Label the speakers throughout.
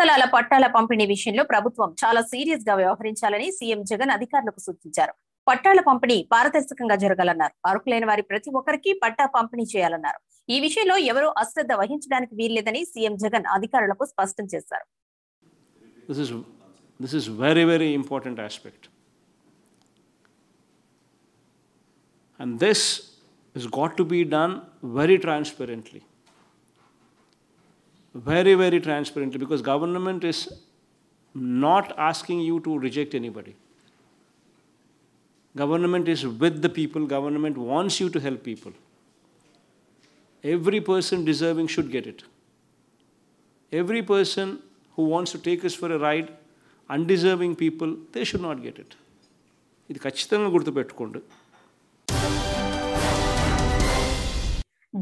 Speaker 1: స్థలాల పట్టాల పంపిణీ విషయంలో ప్రభుత్వం చాలా సీరియస్ గా వ్యవహరించాలని సీఎం జగన్ అధికారులకు సూచించారు పట్టాల పంపిణీ పారదర్శకంగా జరగాలన్నారు అర్హులైన వారి ప్రతి ఒక్కరికి పట్టా పంపిణీ చేయాలన్నారు ఈ విషయంలో ఎవరూ అశ్రద్ధ వహించడానికి వీల్లేదని సీఎం జగన్ అధికారులకు స్పష్టం చేశారు
Speaker 2: And this has got to be done very transparently. very, very transparently because government is not asking you to reject anybody. Government is with the people. Government wants you to help people. Every person deserving should get it. Every person who wants to take us for a ride, undeserving people, they should not get it. ఇది ఖచ్చితంగా గుర్తుపెట్టుకోండి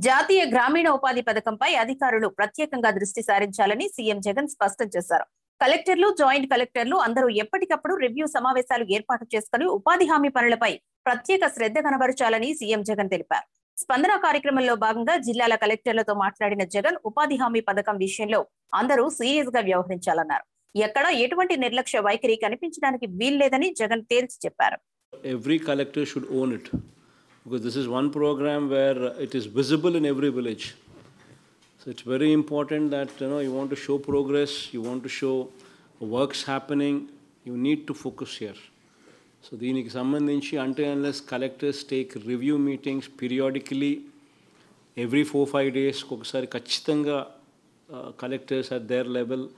Speaker 1: జాతీయ గ్రామీణ ఉపాధి పథకంపై అధికారులు ప్రత్యేకంగా దృష్టి సారించాలని సీఎం జగన్ స్పష్టం చేశారు కలెక్టర్లు జాయింట్ కలెక్టర్లు అందరూ ఎప్పటికప్పుడు రివ్యూ సమావేశాలు ఏర్పాటు చేసుకుని ఉపాధి హామీ పనులపై ప్రత్యేక శ్రద్ధ కనబరచాలని సీఎం జగన్ తెలిపారు స్పందన కార్యక్రమంలో భాగంగా జిల్లాల కలెక్టర్లతో మాట్లాడిన జగన్ ఉపాధి హామీ పథకం విషయంలో అందరూ సీరియస్ గా వ్యవహరించాలన్నారు ఎక్కడ ఎటువంటి నిర్లక్ష్య వైఖరి కనిపించడానికి వీల్లేదని జగన్ తేల్చి చెప్పారు
Speaker 2: every collector should own it because this is one program where it is visible in every village. So it's very important that you know you want to show progress, you want to show works happening, you need to focus here. So the Samaninchi until unless collectors take review meetings periodically, every four or five days, Kokasari Kachitanga uh, collectors at their level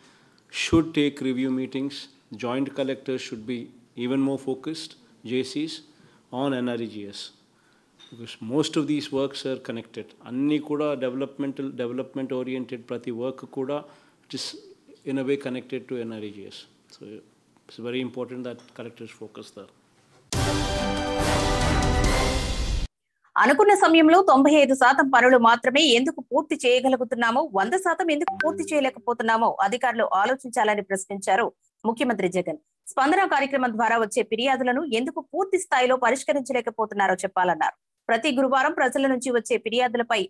Speaker 2: should take review meetings. Joint collectors should be even more focused, JCs, on NRGS. Because most of these works are connected అన్నీ కూడా developmental development oriented ప్రతి work కూడా it is in a way connected to NREGS so it's very important that collectors focus there
Speaker 1: అనుకున్న సమయంలో తొంభై ఐదు శాతం పనులు మాత్రమే ఎందుకు పూర్తి చేయగలుగుతున్నామో వంద శాతం ఎందుకు పూర్తి చేయలేకపోతున్నామో అధికారులు ఆలోచించాలని ప్రశ్నించారు ముఖ్యమంత్రి జగన్ స్పందన కార్యక్రమం ద్వారా వచ్చే ఫిర్యాదులను ఎందుకు పూర్తి స్థాయిలో పరిష్కరించలేకపోతున్నారో చెప్పాలన్నారు ప్రతి గురువారం ప్రజల నుంచి వచ్చే ఫిర్యాదులపై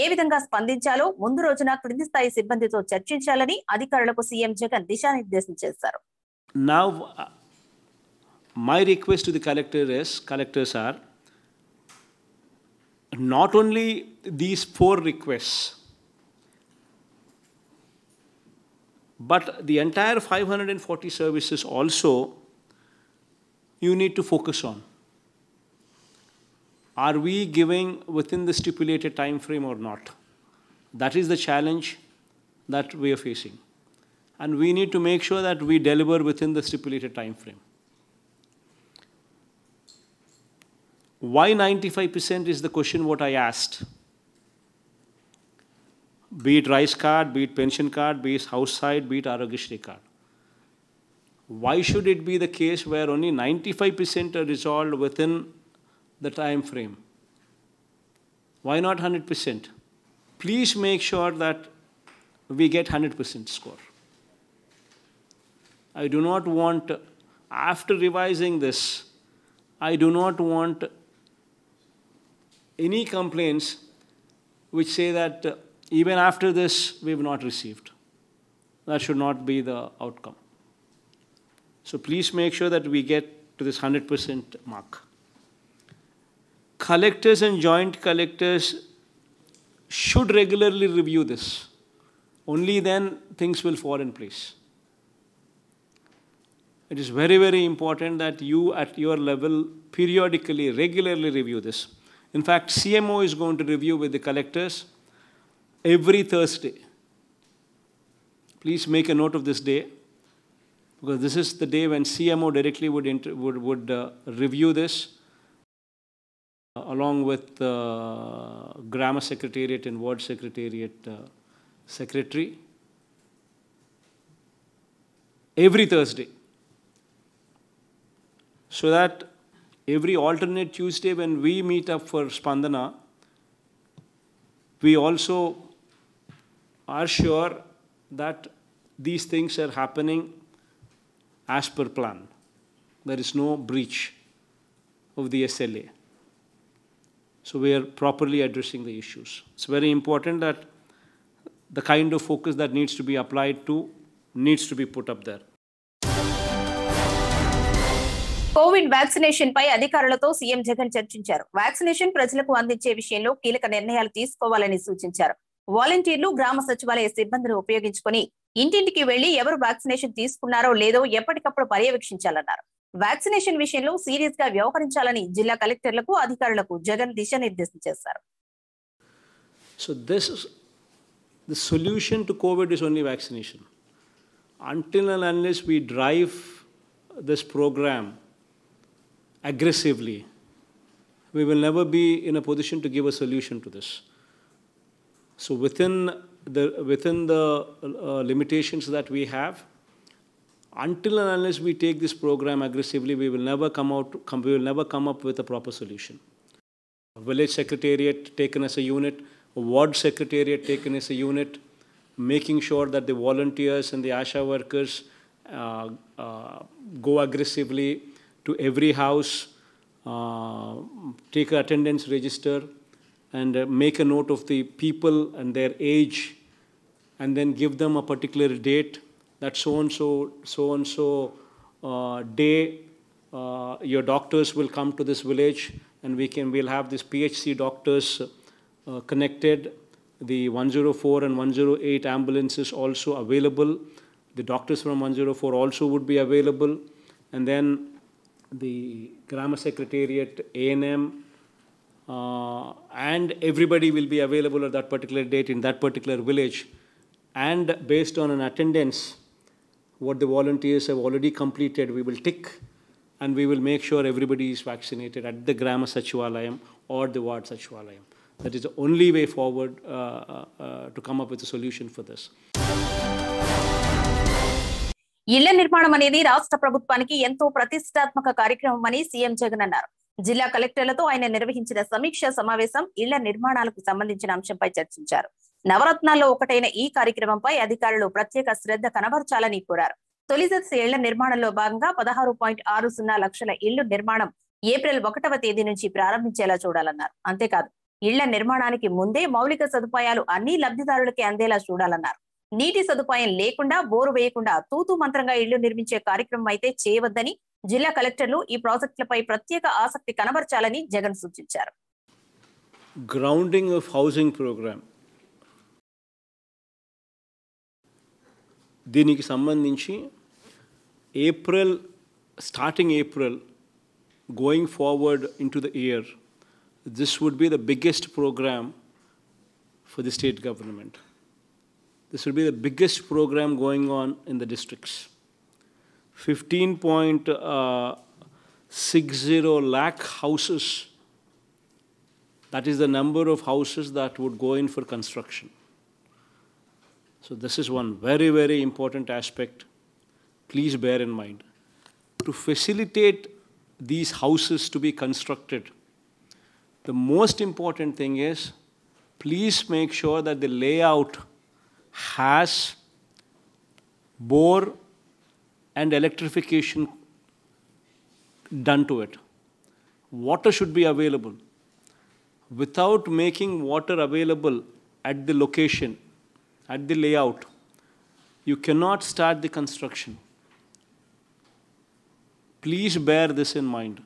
Speaker 1: ఏ విధంగా స్పందించాలో ముందు రోజున క్రింది స్థాయి సిబ్బందితో చర్చించాలని అధికారులకు సీఎం జగన్ దిశానిర్దేశం చేశారు
Speaker 2: Now, my request to the collector is, collectors are, not only these four requests, But the entire 540 services also you need to focus on. are we giving within the stipulated time frame or not? That is the challenge that we are facing. And we need to make sure that we deliver within the stipulated time frame. Why 95% is the question what I asked. Be it rice card, be it pension card, be it house side, be it Arogishri card. Why should it be the case where only 95% are resolved within the time frame. Why not 100%? Please make sure that we get 100% score. I do not want, after revising this, I do not want any complaints which say that uh, even after this, we have not received. That should not be the outcome. So please make sure that we get to this 100% mark collectors and joint collectors should regularly review this. Only then things will fall in place. It is very, very important that you at your level periodically, regularly review this. In fact, CMO is going to review with the collectors every Thursday. Please make a note of this day because this is the day when CMO directly would, would, would uh, review this uh, along with uh, Grammar Secretariat and Word Secretariat uh, Secretary. Every Thursday. So that every alternate Tuesday when we meet up for Spandana, we also are sure that these things are happening as per plan. There is no breach of the SLA. So we are properly addressing the issues. It's very important that the kind of focus that needs to be applied to needs to be put up there.
Speaker 1: COVID vaccination పై అధికారులతో CM Jagan చర్చించారు vaccination ప్రజలకు అందించే విషయంలో కీలక నిర్ణయాలు తీసుకోవాలని సూచించారు వాలంటీర్లు గ్రామ సచివాలయ సిబ్బందిని ఉపయోగించుకుని ఇంటింటికి వెళ్లి ఎవరు వ్యాక్సినేషన్ తీసుకున్నారో లేదో ఎప్పటికప్పుడు పర్యవేక్షించాలన్నారు వ్యాక్సినేషన్ విషయంలో సీరియస్ గా వ్యవహరించాలని జిల్లా కలెక్టర్లకు అధికారులకు జగన్ దిశానిర్దేశం చేశారు
Speaker 2: so this the solution to COVID is only vaccination until and unless we drive this programme aggressively we will never be in a position to give a solution to this. So within the, within the uh, limitations that we have, until and unless we take this program aggressively, we will never come out. Come, we will never come up with a proper solution. A village secretariat taken as a unit, a ward secretariat taken as a unit, making sure that the volunteers and the ASHA workers uh, uh, go aggressively to every house, uh, take an attendance register, and uh, make a note of the people and their age, and then give them a particular date that so and so, so and so uh, day, uh, your doctors will come to this village, and we can we'll have these PHC doctors uh, connected. The 104 and 108 ambulances also available. The doctors from 104 also would be available, and then the grammar secretariat, A&M, uh, and everybody will be available at that particular date in that particular village. And based on an attendance, what the volunteers have already completed, we will tick and we will make sure everybody is vaccinated at the Grama Sachivalayam or the Ward Sachivalayam. That is the only way forward uh, uh, to come up with a solution for this.
Speaker 1: ఇళ్ల నిర్మాణం అనేది రాష్ట్ర ప్రభుత్వానికి ఎంతో ప్రతిష్టాత్మక కార్యక్రమం అని CM Jagan అన్నారు జిల్లా కలెక్టర్లతో ఆయన నిర్వహించిన సమీక్షా సమావేశం ఇళ్ల నిర్మాణాలకు సంబంధించిన అంశంపై చర్చించారు నవరత్నాల్లో ఒకటైన ఈ కార్యక్రమంపై అధికారులు ప్రత్యేక శ్రద్ధ కనబరచాలని కోరారు తొలి ఇళ్ల నిర్మాణంలో భాగంగా పదహారు పాయింట్ ఆరు సున్నా లక్షల ఇళ్లు నిర్మాణం ఏప్రిల్ ఒకటవ తేదీ నుంచి ప్రారంభించేలా చూడాలన్నారు అంతేకాదు ఇళ్ల నిర్మాణానికి ముందే మౌలిక సదుపాయాలు అన్ని లబ్ధిదారులకి అందేలా చూడాలన్నారు నీటి సదుపాయం లేకుండా బోరు వేయకుండా తూతూ మంత్రంగా ఇళ్లు నిర్మించే కార్యక్రమం అయితే చేయవద్దని జిల్లా కలెక్టర్లు ఈ ప్రాజెక్టులపై ప్రత్యేక ఆసక్తి కనబరచాలని జగన్ సూచించారు
Speaker 2: గ్రౌండింగ్ ఆఫ్ హౌసింగ్ ప్రోగ్రామ్ దీనికి సంబంధించి April starting April going forward in to the year this would be the biggest programme for the state government this would be the biggest programme going on in the districts fifteen point six zero lakh houses That is the number of houses that would go in for construction. So this is one very, very important aspect. Please bear in mind. To facilitate these houses to be constructed, the most important thing is please make sure that the layout has bore and electrification done to it. Water should be available. Without making water available at the location, at the layout, you cannot start the construction. Please bear this in mind.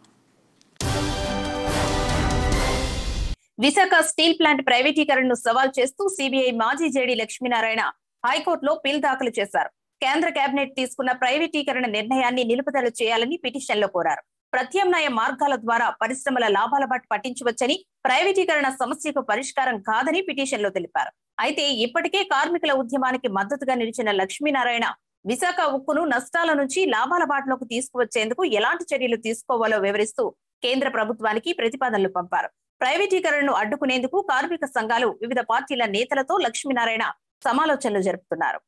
Speaker 1: Visakha steel plant ప్రైవేటీకరణను సవాల్ చేస్తూ CBI మాజీ JD Lakshminarayana హైకోర్టులో పిల్ దాఖలు చేశారు కేంద్ర cabinet తీసుకున్న ప్రైవేటీకరణ నిర్ణయాన్ని నిలుపుదల చేయాలని పిటిషన్లో కోరారు ప్రత్యామ్నాయ మార్గాల ద్వారా పరిశ్రమల లాభాల బట్టు పట్టించవచ్చని ప్రైవేటీకరణ సమస్యకు పరిష్కారం కాదని పిటిషన్లో తెలిపారు అయితే ఇప్పటికే కార్మికుల ఉద్యమానికి మద్దతుగా నిలిచిన లక్ష్మీనారాయణ విశాఖ ఉక్కును నష్టాల నుంచి లాభాల బాటలోకి తీసుకువచ్చేందుకు ఎలాంటి చర్యలు తీసుకోవాలో వివరిస్తూ కేంద్ర ప్రభుత్వానికి ప్రతిపాదనలు పంపారు ప్రైవేటీకరణను అడ్డుకునేందుకు కార్మిక సంఘాలు వివిధ పార్టీల నేతలతో లక్ష్మీనారాయణ సమాలోచనలు జరుపుతున్నారు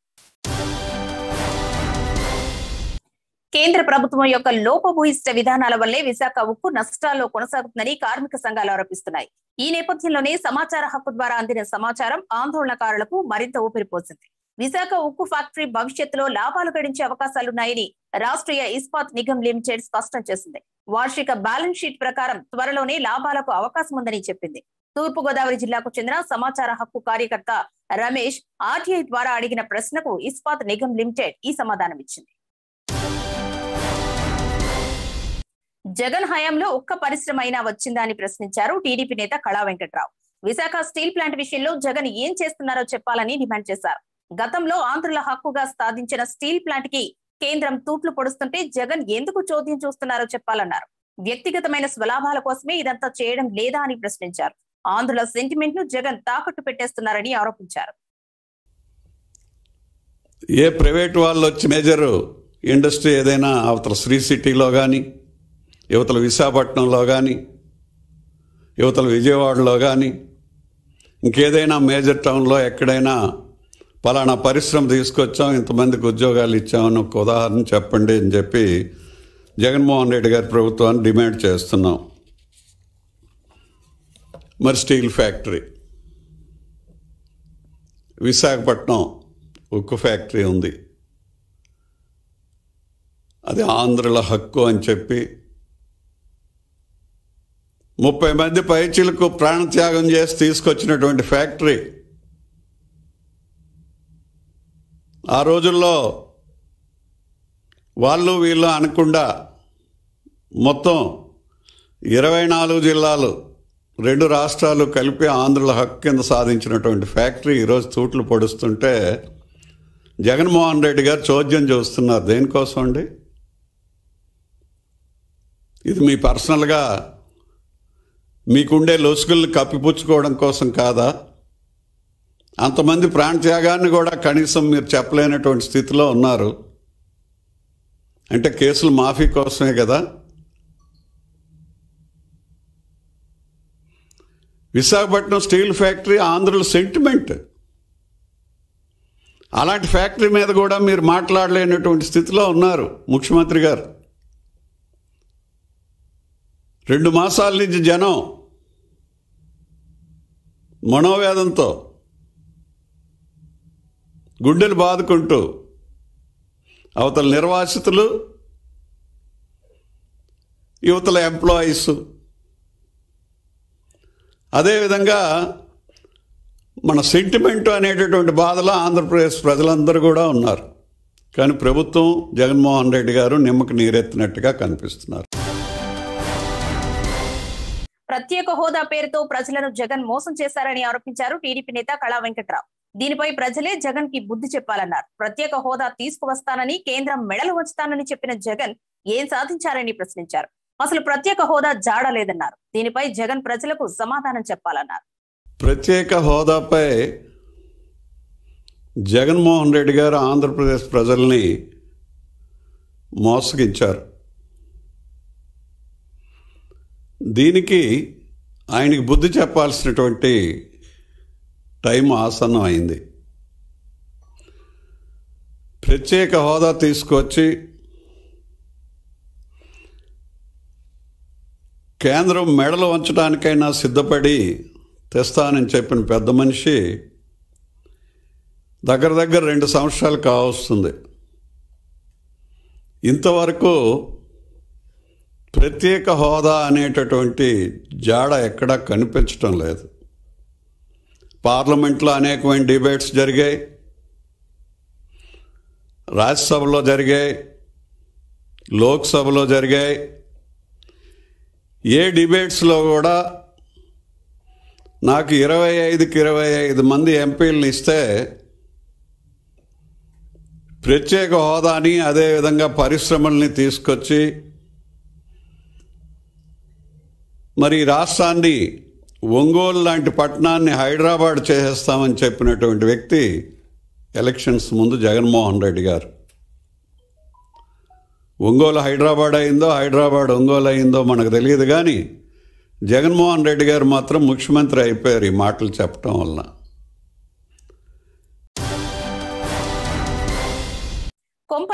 Speaker 1: కేంద్ర ప్రభుత్వం యొక్క లోపభూయిష్ట విధానాల వల్లే విశాఖ ఉక్కు నష్టాల్లో కొనసాగుతుందని కార్మిక సంఘాలు ఆరోపిస్తున్నాయి ఈ నేపథ్యంలోనే సమాచార హక్కు ద్వారా అందిన సమాచారం ఆందోళనకారులకు మరింత ఊపిరిపోసింది విశాఖ ఉక్కు ఫ్యాక్టరీ భవిష్యత్తులో లాభాలు గడించే అవకాశాలున్నాయని రాష్ట్రీయ ఇస్పాత్ నిగమ్ లిమిటెడ్ స్పష్టం చేసింది వార్షిక బ్యాలెన్స్ షీట్ ప్రకారం త్వరలోనే లాభాలకు అవకాశం ఉందని చెప్పింది తూర్పుగోదావరి జిల్లాకు చెందిన సమాచార హక్కు కార్యకర్త రమేష్ ఆర్టీఐ ద్వారా అడిగిన ప్రశ్నకు ఇస్పాత్ నిగమ్ లిమిటెడ్ ఈ సమాధానం ఇచ్చింది జగన్ హయాంలో ఒక్క పరిశ్రమ అయినా వచ్చిందా అని ప్రశ్నించారు టీడీపీ నేత కళా వెంకట్రావు విశాఖ స్టీల్ ప్లాంట్ విషయంలో జగన్ ఏం చేస్తున్నారో చెప్పాలని డిమాండ్ చేశారు గతంలో ఆంధ్రుల హక్కుగా సాధించిన స్టీల్ ప్లాంట్ కి కేంద్రం తూట్లు పొడుస్తుంటే జగన్ ఎందుకు చోద్యం చూస్తున్నారో చెప్పాలన్నారు వ్యక్తిగతమైన స్వలాభాల కోసమే ఇదంతా చేయడం లేదా అని ప్రశ్నించారు ఆంధ్రుల సెంటిమెంట్ ను జగన్ తాకట్టు పెట్టేస్తున్నారని ఆరోపించారు
Speaker 3: ఏ ప్రైవేట్ వాళ్ళు వచ్చి మేజర్ ఇండస్ట్రీ ఏదైనా అవతల శ్రీ సిటీలో కానీ యువతలు విశాఖపట్నంలో కానీ యువతలు విజయవాడలో కానీ ఇంకేదైనా మేజర్ టౌన్లో ఎక్కడైనా పలానా పరిశ్రమ తీసుకొచ్చాం ఇంతమందికి ఉద్యోగాలు ఇచ్చామని ఒక ఉదాహరణ చెప్పండి అని చెప్పి జగన్మోహన్ రెడ్డి గారి ప్రభుత్వాన్ని డిమాండ్ చేస్తున్నాం మరి స్టీల్ ఫ్యాక్టరీ విశాఖపట్నం ఉక్కు ఫ్యాక్టరీ ఉంది అది ఆంధ్రుల హక్కు అని చెప్పి ముప్పై మంది పైచీలకు ప్రాణత్యాగం చేసి తీసుకొచ్చినటువంటి ఫ్యాక్టరీ ఆ రోజుల్లో వాళ్ళు వీళ్ళు అనకుండా మొత్తం ఇరవై నాలుగు జిల్లాలు రెండు రాష్ట్రాలు కలిపి ఆంధ్రుల హక్కు కింద సాధించినటువంటి ఫ్యాక్టరీ ఈరోజు తూట్లు పొడుస్తుంటే జగన్మోహన్ రెడ్డి గారు చోద్యం చూస్తున్నారు దేనికోసం అండి ఇది మీ పర్సనల్గా మీకుండే లొసుగుల్ని కప్పిపుచ్చుకోవడం కోసం కాదా అంతమంది ప్రాణత్యాగాన్ని కూడా కనీసం మీరు చెప్పలేనటువంటి స్థితిలో ఉన్నారు అంటే కేసులు మాఫీ కోసమే కదా విశాఖపట్నం స్టీల్ ఫ్యాక్టరీ ఆంధ్రుల సెంటిమెంట్ అలాంటి ఫ్యాక్టరీ మీద కూడా మీరు మాట్లాడలేనటువంటి స్థితిలో ఉన్నారు ముఖ్యమంత్రి గారు రెండు మాసాల నుంచి జనం మనోవేదంతో గుండెలు బాదుకుంటూ అవతల నిర్వాసితులు యువతల ఎంప్లాయీస్ అదేవిధంగా మన సెంటిమెంట్ అనేటటువంటి బాధలో ఆంధ్రప్రదేశ్ ప్రజలందరూ కూడా ఉన్నారు కానీ ప్రభుత్వం జగన్మోహన్ రెడ్డి గారు నిమ్మకి నీరెత్తినట్టుగా కనిపిస్తున్నారు
Speaker 1: ప్రత్యేక హోదా పేరుతో ప్రజలను జగన్ మోసం చేశారని ఆరోపించారు టీడీపీ నేత కళా వెంకట్రావు దీనిపై ప్రజలే జగన్ కి బుద్ధి చెప్పాలన్నారు ప్రత్యేక హోదా తీసుకువస్తానని కేంద్రం మెడలు వస్తానని చెప్పిన జగన్ ఏం సాధించారని ప్రశ్నించారు అసలు ప్రత్యేక హోదా జాడలేదన్నారు దీనిపై జగన్ ప్రజలకు సమాధానం చెప్పాలన్నారు
Speaker 3: ప్రత్యేక హోదాపై జగన్మోహన్ రెడ్డి గారు ఆంధ్రప్రదేశ్ ప్రజల్ని మోసగించారు దీనికి ఆయనకి బుద్ధి చెప్పాల్సినటువంటి టైం ఆసన్నం అయింది ప్రత్యేక హోదా తీసుకొచ్చి కేంద్రం మెడలు వంచడానికైనా సిద్ధపడి తెస్తానని చెప్పిన పెద్ద మనిషి దగ్గర దగ్గర రెండు సంవత్సరాలు కావస్తుంది ఇంతవరకు ప్రత్యేక హోదా అనేటటువంటి జాడ ఎక్కడా కనిపించటం లేదు పార్లమెంట్లో అనేకమైన డిబేట్స్ జరిగాయి రాజ్యసభలో జరిగాయి లోక్సభలో జరిగాయి ఏ డిబేట్స్లో కూడా నాకు ఇరవై ఐదుకి ఇరవై ఐదు మంది ఎంపీలను ఇస్తే ప్రత్యేక హోదాని అదేవిధంగా పరిశ్రమల్ని తీసుకొచ్చి మరి రాష్ట్రాన్ని ఒంగోలు లాంటి పట్టణాన్ని హైదరాబాద్ చేసేస్తామని చెప్పినటువంటి వ్యక్తి ఎలక్షన్స్ ముందు జగన్మోహన్ రెడ్డి గారు ఒంగోలు హైదరాబాద్ అయిందో హైదరాబాద్ ఒంగోలు అయిందో మనకు తెలియదు కానీ జగన్మోహన్ రెడ్డి గారు మాత్రం ముఖ్యమంత్రి అయిపోయారు ఈ మాటలు చెప్పటం వలన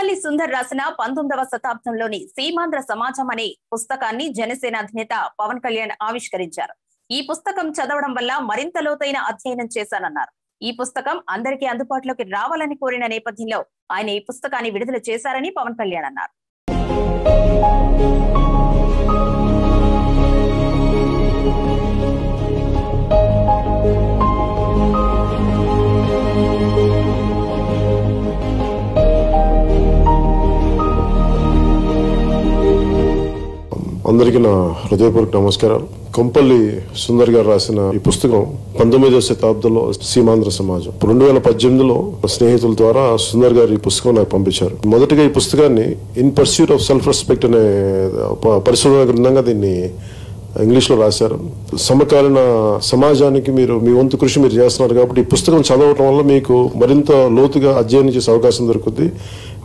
Speaker 1: కొత్తపల్లి సుందర్ రాసిన పంతొమ్మిదవ శతాబ్దంలోని సీమాంధ్ర సమాజం అనే పుస్తకాన్ని జనసేన అధినేత పవన్ కళ్యాణ్ ఆవిష్కరించారు ఈ పుస్తకం చదవడం వల్ల మరింత లోతైన అధ్యయనం చేశానన్నారు ఈ పుస్తకం అందరికీ అందుబాటులోకి రావాలని కోరిన నేపథ్యంలో ఆయన ఈ పుస్తకాన్ని విడుదల చేశారని పవన్ కళ్యాణ్ అన్నారు
Speaker 4: అందరికీ నా హృదయపూర్వక నమస్కారాలు కొంపల్లి సుందర్ గారు రాసిన ఈ పుస్తకం పంతొమ్మిదవ శతాబ్దంలో సీమాంధ్ర సమాజం రెండు వేల పద్దెనిమిదిలో స్నేహితుల ద్వారా సుందర్ గారు ఈ పుస్తకం నాకు పంపించారు మొదటగా ఈ పుస్తకాన్ని in pursuit of self respect అనే పరిశోధన గ్రంథంగా దీన్ని ఇంగ్లీష్లో రాశారు సమకాలీన సమాజానికి మీరు మీ వంతు కృషి మీరు చేస్తున్నారు కాబట్టి ఈ పుస్తకం చదవటం వల్ల మీకు మరింత లోతుగా అధ్యయనం చేసే అవకాశం దొరుకుతుంది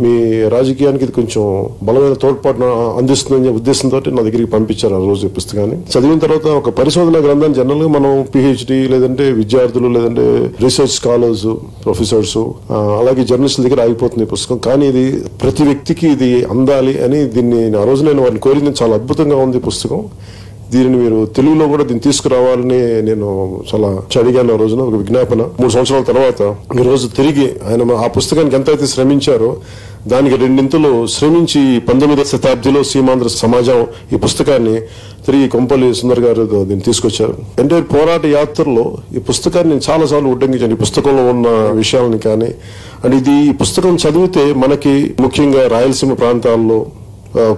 Speaker 4: మీ రాజకీయానికి ఇది కొంచెం బలమైన తోడ్పాటును అందిస్తుందనే ఉద్దేశంతో నా దగ్గరికి పంపించారు ఆ రోజు పుస్తకాన్ని చదివిన తర్వాత ఒక పరిశోధన గ్రంథాన్ని జనరల్ గా మనం పిహెచ్డి లేదంటే విద్యార్థులు లేదంటే రీసెర్చ్ స్కాలర్స్ ప్రొఫెసర్స్ అలాగే జర్నలిస్ట్ దగ్గర ఆగిపోతుంది ఈ పుస్తకం కానీ ఇది ప్రతి వ్యక్తికి ఇది అందాలి అని దీన్ని ఆ రోజు నేను వారిని కోరింది చాలా అద్భుతంగా ఉంది పుస్తకం దీనిని మీరు తెలుగులో కూడా దీన్ని తీసుకురావాలని నేను చాలా చడిగాను ఆ రోజున ఒక విజ్ఞాపన మూడు సంవత్సరాల తర్వాత ఈ రోజు తిరిగి ఆయన ఆ పుస్తకానికి ఎంతైతే శ్రమించారో దానికి రెండింతలు శ్రమించి పంతొమ్మిదవ శతాబ్దిలో సీమాంధ్ర సమాజం ఈ పుస్తకాన్ని తిరిగి కొంపల్లి సుందర్ గారు దీన్ని తీసుకొచ్చారు అంటే పోరాట యాత్రలో ఈ పుస్తకాన్ని నేను చాలాసార్లు ఉడ్డంకించాను ఈ పుస్తకంలో ఉన్న విషయాలని కానీ అండ్ ఇది ఈ పుస్తకం చదివితే మనకి ముఖ్యంగా రాయలసీమ ప్రాంతాల్లో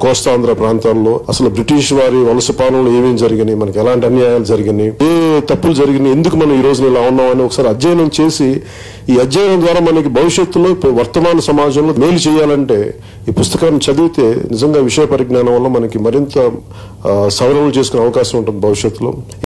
Speaker 4: కోస్తాంధ్ర ప్రాంతాల్లో అసలు బ్రిటిష్ వారి వలస పాలనలో ఏమేం జరిగినాయి మనకి ఎలాంటి అన్యాయాలు జరిగినాయి ఏ తప్పులు జరిగినాయి ఎందుకు మనం ఈ రోజున ఇలా ఉన్నామని ఒకసారి అధ్యయనం చేసి ఈ అధ్యయనం ద్వారా మనకి భవిష్యత్తులో వర్తమాన సమాజంలో మేలు చేయాలంటే ఈ పుస్తకాన్ని చదివితే నిజంగా విషయ పరిజ్ఞానం వల్ల మనకి మరింత సవరణలు చేసుకునే అవకాశం ఉంటుంది భవిష్యత్తులో